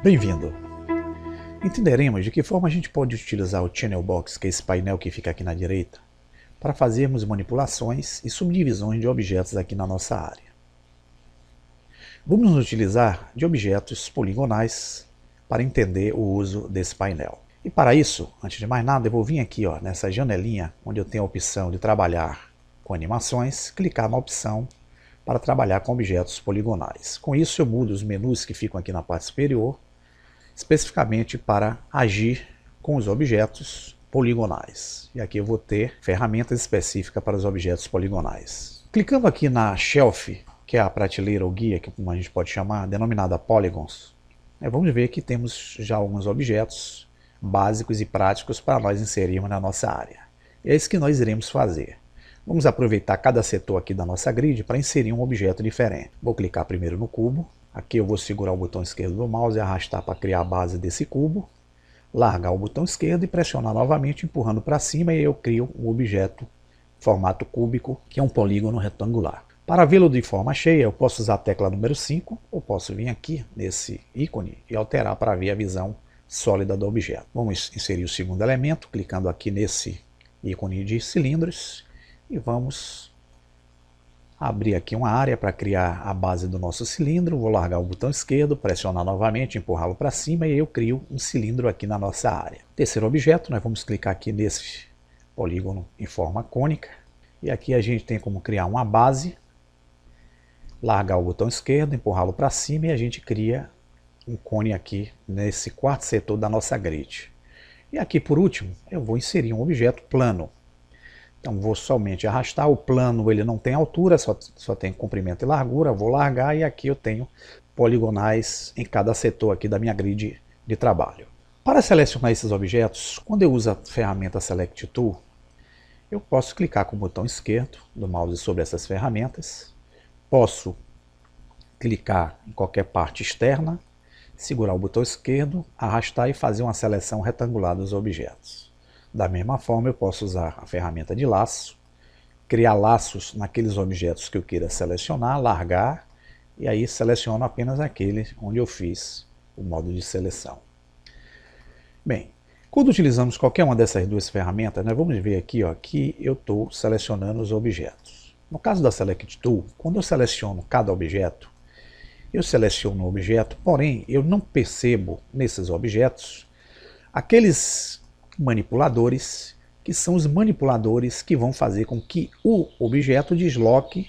Bem-vindo! Entenderemos de que forma a gente pode utilizar o Channel Box, que é esse painel que fica aqui na direita, para fazermos manipulações e subdivisões de objetos aqui na nossa área. Vamos utilizar de objetos poligonais para entender o uso desse painel. E para isso, antes de mais nada, eu vou vir aqui ó, nessa janelinha onde eu tenho a opção de trabalhar com animações, clicar na opção para trabalhar com objetos poligonais. Com isso eu mudo os menus que ficam aqui na parte superior especificamente para agir com os objetos poligonais. E aqui eu vou ter ferramentas específicas para os objetos poligonais. Clicando aqui na shelf, que é a prateleira ou guia, que a gente pode chamar, denominada polygons, né, vamos ver que temos já alguns objetos básicos e práticos para nós inserirmos na nossa área. E é isso que nós iremos fazer. Vamos aproveitar cada setor aqui da nossa grid para inserir um objeto diferente. Vou clicar primeiro no cubo, Aqui eu vou segurar o botão esquerdo do mouse e arrastar para criar a base desse cubo. Largar o botão esquerdo e pressionar novamente, empurrando para cima e eu crio um objeto formato cúbico, que é um polígono retangular. Para vê-lo de forma cheia, eu posso usar a tecla número 5, ou posso vir aqui nesse ícone e alterar para ver a visão sólida do objeto. Vamos inserir o segundo elemento, clicando aqui nesse ícone de cilindros, e vamos abrir aqui uma área para criar a base do nosso cilindro, vou largar o botão esquerdo, pressionar novamente, empurrá-lo para cima e eu crio um cilindro aqui na nossa área. Terceiro objeto, nós vamos clicar aqui nesse polígono em forma cônica e aqui a gente tem como criar uma base, largar o botão esquerdo, empurrá-lo para cima e a gente cria um cone aqui nesse quarto setor da nossa grade. E aqui por último, eu vou inserir um objeto plano. Então vou somente arrastar, o plano ele não tem altura, só, só tem comprimento e largura, vou largar e aqui eu tenho poligonais em cada setor aqui da minha grid de trabalho. Para selecionar esses objetos, quando eu uso a ferramenta Select Tool, eu posso clicar com o botão esquerdo do mouse sobre essas ferramentas, posso clicar em qualquer parte externa, segurar o botão esquerdo, arrastar e fazer uma seleção retangular dos objetos. Da mesma forma, eu posso usar a ferramenta de laço, criar laços naqueles objetos que eu queira selecionar, largar, e aí seleciono apenas aquele onde eu fiz o modo de seleção. Bem, quando utilizamos qualquer uma dessas duas ferramentas, nós né, vamos ver aqui ó, que eu estou selecionando os objetos. No caso da Select Tool, quando eu seleciono cada objeto, eu seleciono o objeto, porém eu não percebo nesses objetos aqueles manipuladores, que são os manipuladores que vão fazer com que o objeto desloque,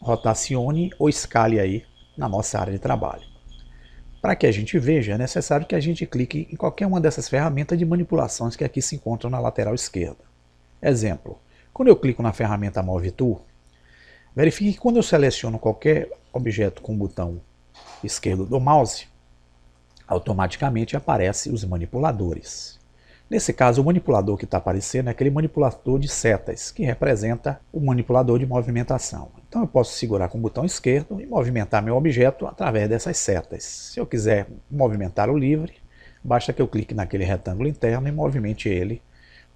rotacione ou escale aí na nossa área de trabalho. Para que a gente veja, é necessário que a gente clique em qualquer uma dessas ferramentas de manipulações que aqui se encontram na lateral esquerda. Exemplo, quando eu clico na ferramenta Move Tool, verifique que quando eu seleciono qualquer objeto com o botão esquerdo do mouse, automaticamente aparecem os manipuladores. Nesse caso, o manipulador que está aparecendo é aquele manipulador de setas, que representa o manipulador de movimentação. Então eu posso segurar com o botão esquerdo e movimentar meu objeto através dessas setas. Se eu quiser movimentar o livre, basta que eu clique naquele retângulo interno e movimente ele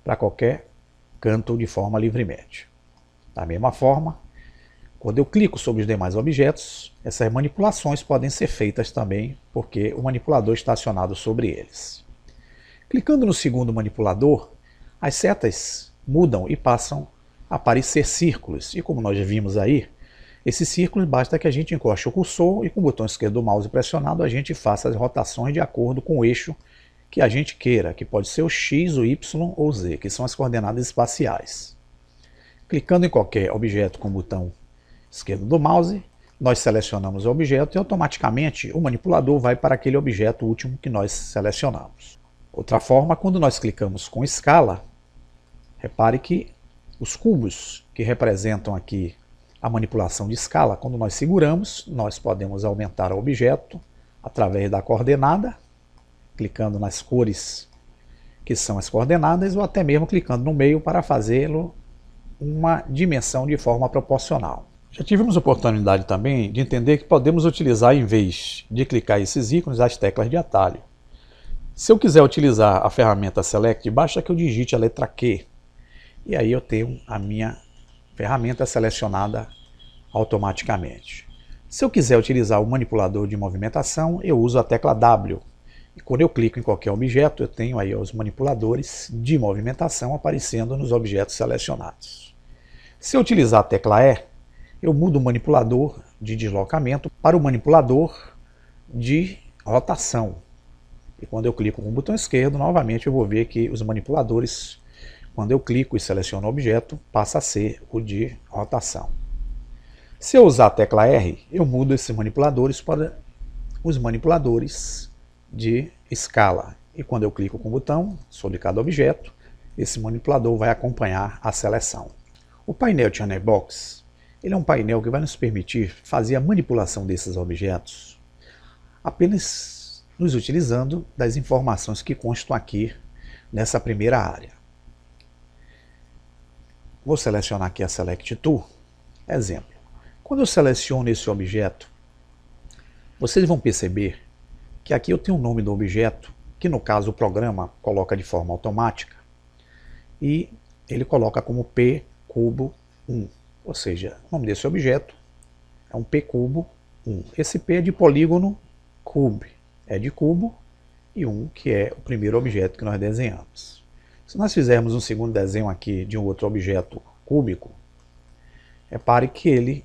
para qualquer canto de forma livremente. Da mesma forma, quando eu clico sobre os demais objetos, essas manipulações podem ser feitas também porque o manipulador está acionado sobre eles. Clicando no segundo manipulador, as setas mudam e passam a aparecer círculos. E como nós já vimos aí, esses círculos basta que a gente encoste o cursor e com o botão esquerdo do mouse pressionado a gente faça as rotações de acordo com o eixo que a gente queira, que pode ser o x, o y ou o z, que são as coordenadas espaciais. Clicando em qualquer objeto com o botão esquerdo do mouse, nós selecionamos o objeto e automaticamente o manipulador vai para aquele objeto último que nós selecionamos. Outra forma, quando nós clicamos com escala, repare que os cubos que representam aqui a manipulação de escala, quando nós seguramos, nós podemos aumentar o objeto através da coordenada, clicando nas cores que são as coordenadas, ou até mesmo clicando no meio para fazê-lo uma dimensão de forma proporcional. Já tivemos oportunidade também de entender que podemos utilizar, em vez de clicar esses ícones, as teclas de atalho. Se eu quiser utilizar a ferramenta Select, basta que eu digite a letra Q. E aí eu tenho a minha ferramenta selecionada automaticamente. Se eu quiser utilizar o manipulador de movimentação, eu uso a tecla W. E quando eu clico em qualquer objeto, eu tenho aí os manipuladores de movimentação aparecendo nos objetos selecionados. Se eu utilizar a tecla E, eu mudo o manipulador de deslocamento para o manipulador de rotação. E quando eu clico com o botão esquerdo, novamente eu vou ver que os manipuladores, quando eu clico e seleciono o objeto, passa a ser o de rotação. Se eu usar a tecla R, eu mudo esses manipuladores para os manipuladores de escala. E quando eu clico com o botão sobre cada objeto, esse manipulador vai acompanhar a seleção. O painel Channel Box ele é um painel que vai nos permitir fazer a manipulação desses objetos apenas nos utilizando das informações que constam aqui nessa primeira área. Vou selecionar aqui a Select Tool. Exemplo. Quando eu seleciono esse objeto, vocês vão perceber que aqui eu tenho o nome do objeto, que no caso o programa coloca de forma automática, e ele coloca como P cubo 1, ou seja, o nome desse objeto é um P cubo 1. Esse P é de polígono cube, é de cubo e um que é o primeiro objeto que nós desenhamos. Se nós fizermos um segundo desenho aqui de um outro objeto cúbico, repare que ele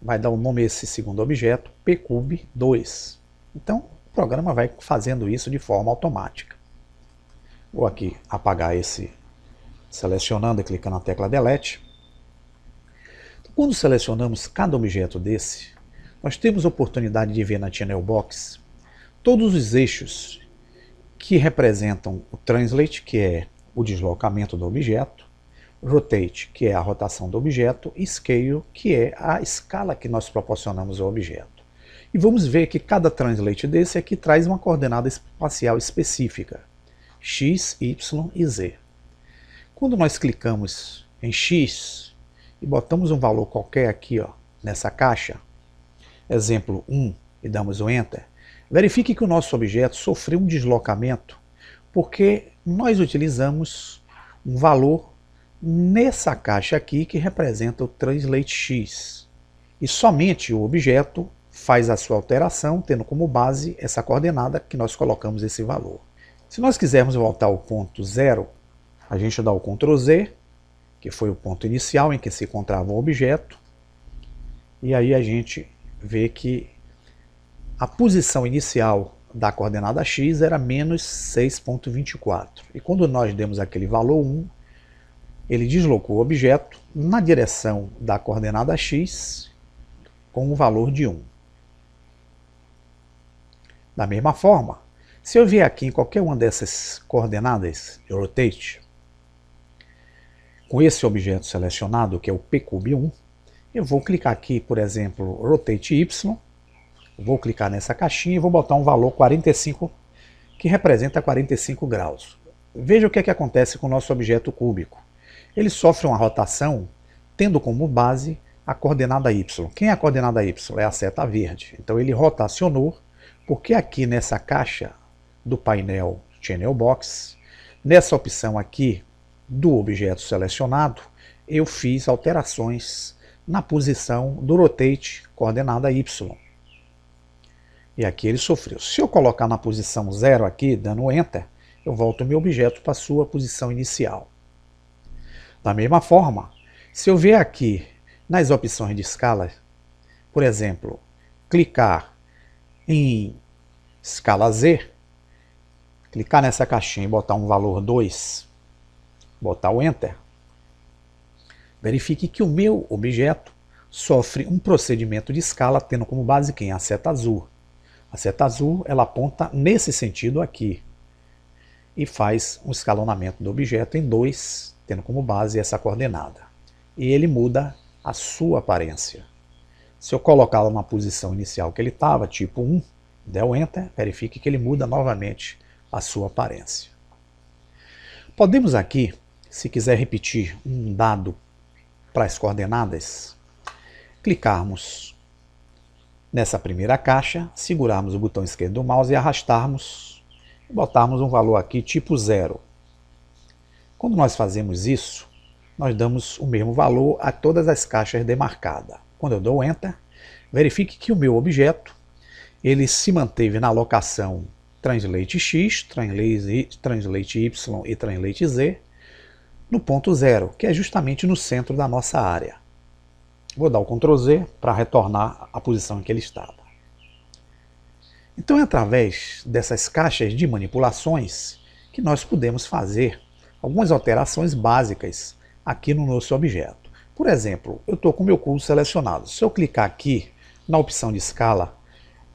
vai dar o um nome a esse segundo objeto, pcube 2. Então, o programa vai fazendo isso de forma automática. Vou aqui apagar esse, selecionando e clicando na tecla Delete. quando selecionamos cada objeto desse, nós temos a oportunidade de ver na Channel Box todos os eixos que representam o translate, que é o deslocamento do objeto, rotate, que é a rotação do objeto, e scale, que é a escala que nós proporcionamos ao objeto. E vamos ver que cada translate desse aqui traz uma coordenada espacial específica, x, y e z. Quando nós clicamos em x e botamos um valor qualquer aqui ó, nessa caixa, exemplo 1, e damos o enter, Verifique que o nosso objeto sofreu um deslocamento porque nós utilizamos um valor nessa caixa aqui que representa o translate x. E somente o objeto faz a sua alteração tendo como base essa coordenada que nós colocamos esse valor. Se nós quisermos voltar ao ponto zero, a gente dá o Ctrl Z, que foi o ponto inicial em que se encontrava o objeto, e aí a gente vê que a posição inicial da coordenada x era menos 6.24. E quando nós demos aquele valor 1, ele deslocou o objeto na direção da coordenada x com o valor de 1. Da mesma forma, se eu vier aqui em qualquer uma dessas coordenadas de rotate, com esse objeto selecionado, que é o p1, eu vou clicar aqui, por exemplo, rotate y, Vou clicar nessa caixinha e vou botar um valor 45, que representa 45 graus. Veja o que, é que acontece com o nosso objeto cúbico. Ele sofre uma rotação tendo como base a coordenada y. Quem é a coordenada y? É a seta verde. Então ele rotacionou, porque aqui nessa caixa do painel Channel Box, nessa opção aqui do objeto selecionado, eu fiz alterações na posição do rotate coordenada y. E aqui ele sofreu. Se eu colocar na posição 0 aqui, dando Enter, eu volto o meu objeto para a sua posição inicial. Da mesma forma, se eu vier aqui nas opções de escala, por exemplo, clicar em escala Z, clicar nessa caixinha e botar um valor 2, botar o Enter, verifique que o meu objeto sofre um procedimento de escala tendo como base quem? A seta azul. A seta azul ela aponta nesse sentido aqui e faz um escalonamento do objeto em dois, tendo como base essa coordenada. E ele muda a sua aparência. Se eu colocá-lo na posição inicial que ele estava, tipo 1, der o Enter, verifique que ele muda novamente a sua aparência. Podemos aqui, se quiser repetir um dado para as coordenadas, clicarmos Nessa primeira caixa, segurarmos o botão esquerdo do mouse e arrastarmos e botarmos um valor aqui tipo zero. Quando nós fazemos isso, nós damos o mesmo valor a todas as caixas demarcadas. Quando eu dou Enter, verifique que o meu objeto ele se manteve na locação Translate X, Translate Y e Translate Z no ponto zero, que é justamente no centro da nossa área. Vou dar o Ctrl Z para retornar à posição em que ele estava. Então é através dessas caixas de manipulações que nós podemos fazer algumas alterações básicas aqui no nosso objeto. Por exemplo, eu estou com o meu cubo selecionado. Se eu clicar aqui na opção de escala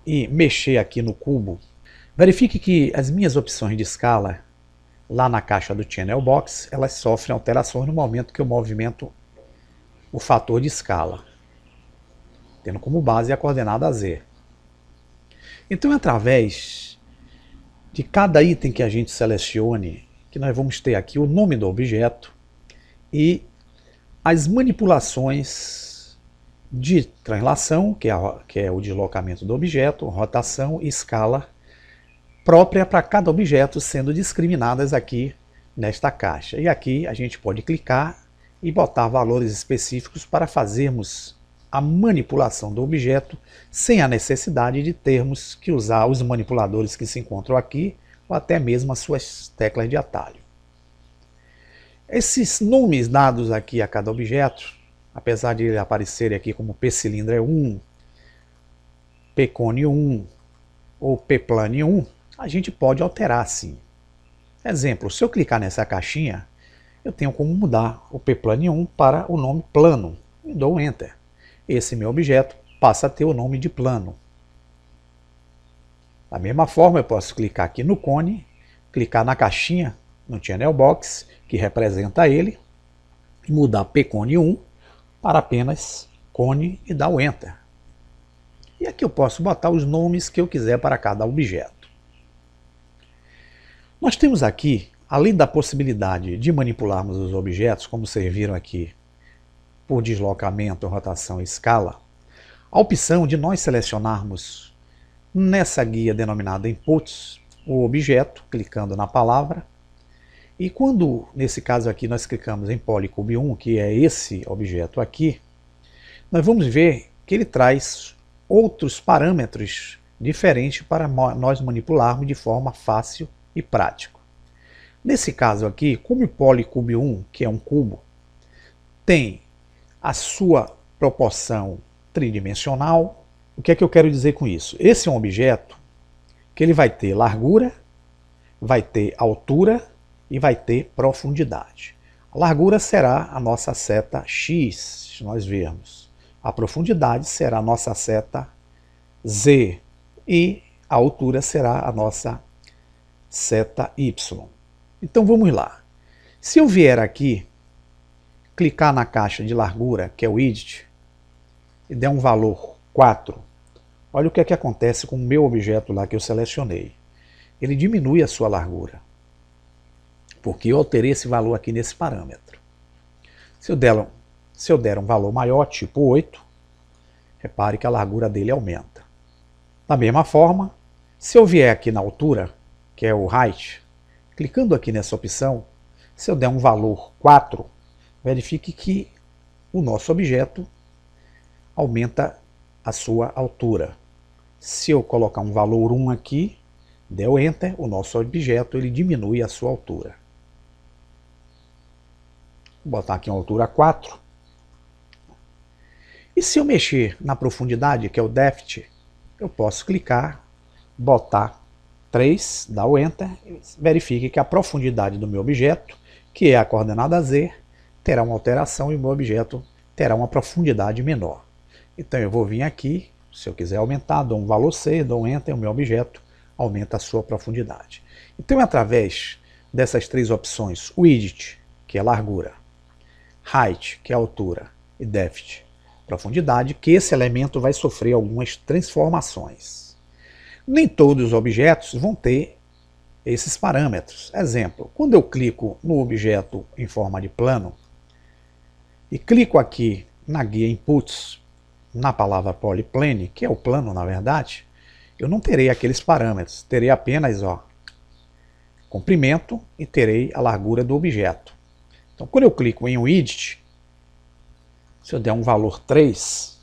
e mexer aqui no cubo, verifique que as minhas opções de escala lá na caixa do Channel Box, elas sofrem alterações no momento que eu movimento o fator de escala, tendo como base a coordenada z. Então, é através de cada item que a gente selecione, que nós vamos ter aqui o nome do objeto e as manipulações de translação, que é, a, que é o deslocamento do objeto, rotação e escala própria para cada objeto sendo discriminadas aqui nesta caixa. E aqui a gente pode clicar e botar valores específicos para fazermos a manipulação do objeto sem a necessidade de termos que usar os manipuladores que se encontram aqui ou até mesmo as suas teclas de atalho. Esses nomes dados aqui a cada objeto, apesar de ele aparecer aqui como P-cilindro 1, é P-cone 1 ou P-plane 1, a gente pode alterar sim. Exemplo, se eu clicar nessa caixinha, eu tenho como mudar o pplane1 para o nome plano e dou enter. Esse meu objeto passa a ter o nome de plano. Da mesma forma, eu posso clicar aqui no cone, clicar na caixinha no Channel Box, que representa ele, mudar pcone 1 para apenas cone e dar o Enter. E aqui eu posso botar os nomes que eu quiser para cada objeto. Nós temos aqui Além da possibilidade de manipularmos os objetos, como serviram aqui, por deslocamento, rotação e escala, a opção de nós selecionarmos nessa guia denominada Inputs o objeto, clicando na palavra, e quando, nesse caso aqui, nós clicamos em Polycube 1, que é esse objeto aqui, nós vamos ver que ele traz outros parâmetros diferentes para nós manipularmos de forma fácil e prática. Nesse caso aqui, cube poli cube 1, que é um cubo, tem a sua proporção tridimensional. O que é que eu quero dizer com isso? Esse é um objeto que ele vai ter largura, vai ter altura e vai ter profundidade. A largura será a nossa seta x, se nós vermos. A profundidade será a nossa seta z e a altura será a nossa seta y. Então vamos lá. Se eu vier aqui, clicar na caixa de largura, que é o edit, e der um valor 4, olha o que é que acontece com o meu objeto lá que eu selecionei. Ele diminui a sua largura, porque eu alterei esse valor aqui nesse parâmetro. Se eu der, se eu der um valor maior, tipo 8, repare que a largura dele aumenta. Da mesma forma, se eu vier aqui na altura, que é o height, Clicando aqui nessa opção, se eu der um valor 4, verifique que o nosso objeto aumenta a sua altura. Se eu colocar um valor 1 aqui, der o Enter, o nosso objeto ele diminui a sua altura. Vou botar aqui uma altura 4. E se eu mexer na profundidade, que é o depth, eu posso clicar, botar 3, dá o Enter, verifique que a profundidade do meu objeto, que é a coordenada Z, terá uma alteração e o meu objeto terá uma profundidade menor. Então eu vou vir aqui, se eu quiser aumentar, dou um valor C, dou um Enter, o meu objeto aumenta a sua profundidade. Então é através dessas três opções, Width, que é largura, Height, que é altura, e Depth, profundidade, que esse elemento vai sofrer algumas transformações. Nem todos os objetos vão ter esses parâmetros. Exemplo, quando eu clico no objeto em forma de plano e clico aqui na guia Inputs, na palavra Polyplane, que é o plano na verdade, eu não terei aqueles parâmetros, terei apenas ó, comprimento e terei a largura do objeto. Então, quando eu clico em Widget, se eu der um valor 3,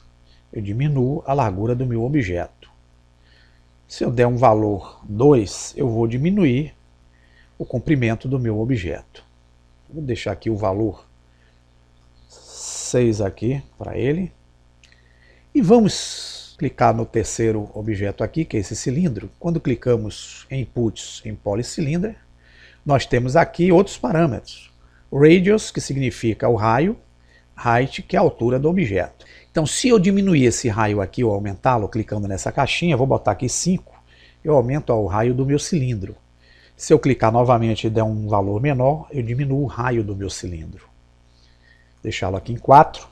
eu diminuo a largura do meu objeto. Se eu der um valor 2, eu vou diminuir o comprimento do meu objeto. Vou deixar aqui o valor 6 aqui para ele. E vamos clicar no terceiro objeto aqui, que é esse cilindro. Quando clicamos em inputs em policilindra, nós temos aqui outros parâmetros. Radius, que significa o raio, height, que é a altura do objeto. Então, se eu diminuir esse raio aqui ou aumentá-lo clicando nessa caixinha, vou botar aqui 5, eu aumento ó, o raio do meu cilindro. Se eu clicar novamente e der um valor menor, eu diminuo o raio do meu cilindro. Deixá-lo aqui em 4.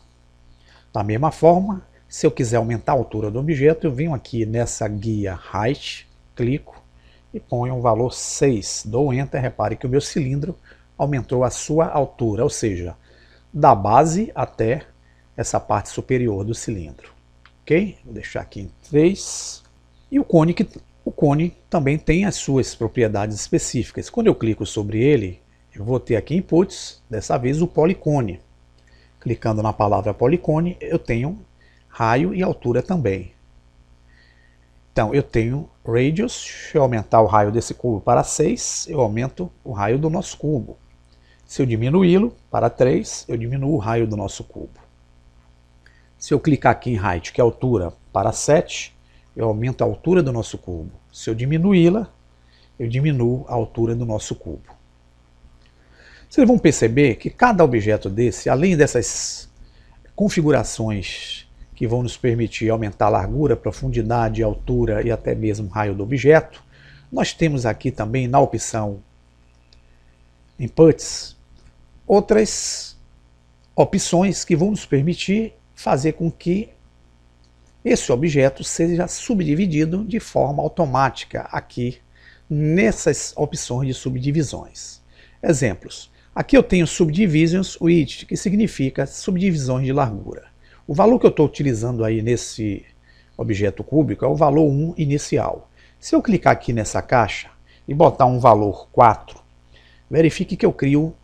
Da mesma forma, se eu quiser aumentar a altura do objeto, eu venho aqui nessa guia Height, clico e ponho um valor 6. Dou Enter, repare que o meu cilindro aumentou a sua altura, ou seja, da base até essa parte superior do cilindro. Ok? Vou deixar aqui em 3. E o cone, que, o cone também tem as suas propriedades específicas. Quando eu clico sobre ele, eu vou ter aqui inputs, dessa vez o policone. Clicando na palavra policone, eu tenho raio e altura também. Então, eu tenho radius, se eu aumentar o raio desse cubo para 6, eu aumento o raio do nosso cubo. Se eu diminuí-lo para 3, eu diminuo o raio do nosso cubo. Se eu clicar aqui em height, que é altura, para 7, eu aumento a altura do nosso cubo. Se eu diminuí-la, eu diminuo a altura do nosso cubo. Vocês vão perceber que cada objeto desse, além dessas configurações que vão nos permitir aumentar a largura, profundidade, altura e até mesmo raio do objeto, nós temos aqui também na opção Inputs outras opções que vão nos permitir fazer com que esse objeto seja subdividido de forma automática aqui nessas opções de subdivisões. Exemplos. Aqui eu tenho subdivisions width, que significa subdivisões de largura. O valor que eu estou utilizando aí nesse objeto cúbico é o valor 1 inicial. Se eu clicar aqui nessa caixa e botar um valor 4, verifique que eu crio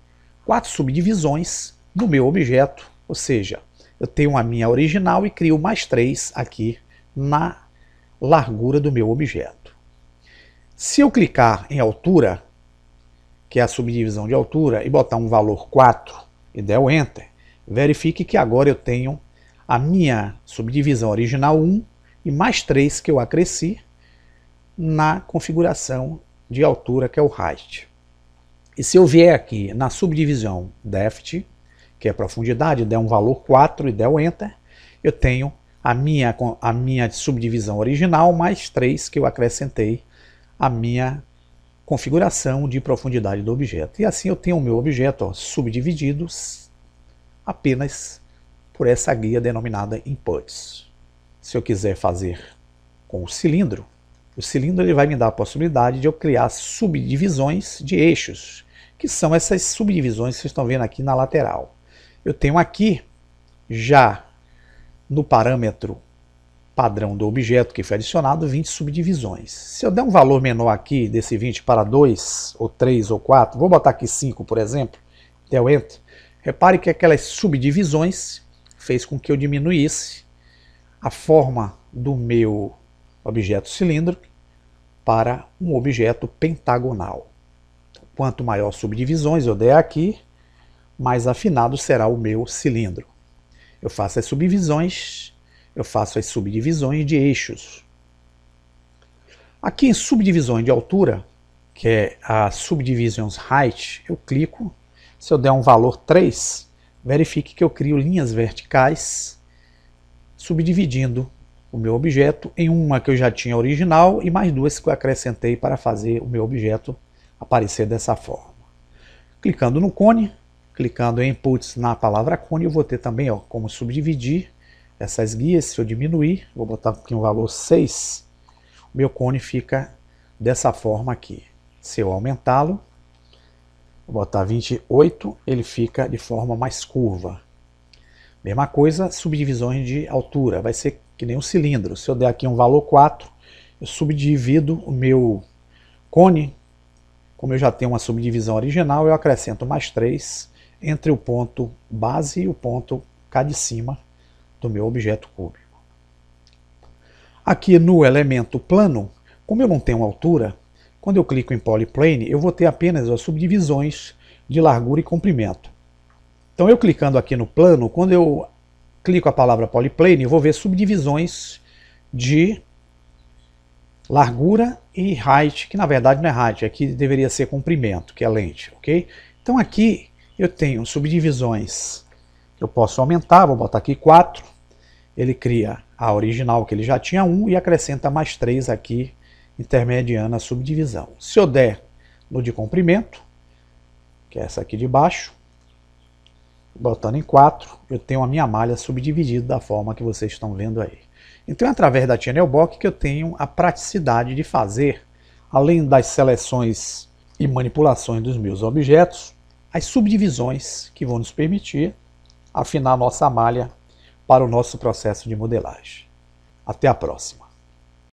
quatro subdivisões no meu objeto, ou seja, eu tenho a minha original e crio mais três aqui na largura do meu objeto. Se eu clicar em altura, que é a subdivisão de altura, e botar um valor 4 e der o Enter, verifique que agora eu tenho a minha subdivisão original 1 e mais 3 que eu acresci na configuração de altura, que é o height. E se eu vier aqui na subdivisão deft, que é profundidade, der um valor 4 e der o Enter, eu tenho a minha, a minha subdivisão original mais 3 que eu acrescentei a minha configuração de profundidade do objeto. E assim eu tenho o meu objeto ó, subdividido apenas por essa guia denominada Inputs. Se eu quiser fazer com o cilindro, o cilindro ele vai me dar a possibilidade de eu criar subdivisões de eixos, que são essas subdivisões que vocês estão vendo aqui na lateral. Eu tenho aqui, já no parâmetro padrão do objeto que foi adicionado, 20 subdivisões. Se eu der um valor menor aqui, desse 20 para 2, ou 3, ou 4, vou botar aqui 5, por exemplo, deu enter, repare que aquelas subdivisões fez com que eu diminuísse a forma do meu objeto cilindro para um objeto pentagonal. Quanto maior subdivisões eu der aqui, mais afinado será o meu cilindro. Eu faço as subdivisões, eu faço as subdivisões de eixos. Aqui em subdivisões de altura, que é a subdivisions height, eu clico, se eu der um valor 3, verifique que eu crio linhas verticais subdividindo o meu objeto em uma que eu já tinha original e mais duas que eu acrescentei para fazer o meu objeto aparecer dessa forma. Clicando no cone, Clicando em inputs na palavra cone, eu vou ter também ó, como subdividir essas guias. Se eu diminuir, vou botar aqui um valor 6, o meu cone fica dessa forma aqui. Se eu aumentá-lo, vou botar 28, ele fica de forma mais curva. Mesma coisa, subdivisões de altura, vai ser que nem um cilindro. Se eu der aqui um valor 4, eu subdivido o meu cone, como eu já tenho uma subdivisão original, eu acrescento mais 3 entre o ponto base e o ponto cá de cima do meu objeto cúbico. Aqui no elemento plano, como eu não tenho altura, quando eu clico em polyplane, eu vou ter apenas as subdivisões de largura e comprimento. Então eu clicando aqui no plano, quando eu clico a palavra polyplane, eu vou ver subdivisões de largura e height, que na verdade não é height, aqui é deveria ser comprimento, que é lente, ok? Então aqui eu tenho subdivisões. Eu posso aumentar, vou botar aqui 4. Ele cria a original, que ele já tinha 1, e acrescenta mais 3 aqui, intermediando a subdivisão. Se eu der no de comprimento, que é essa aqui de baixo, botando em 4, eu tenho a minha malha subdividida da forma que vocês estão vendo aí. Então é através da Channelbox que eu tenho a praticidade de fazer, além das seleções e manipulações dos meus objetos, as subdivisões que vão nos permitir afinar nossa malha para o nosso processo de modelagem. Até a próxima!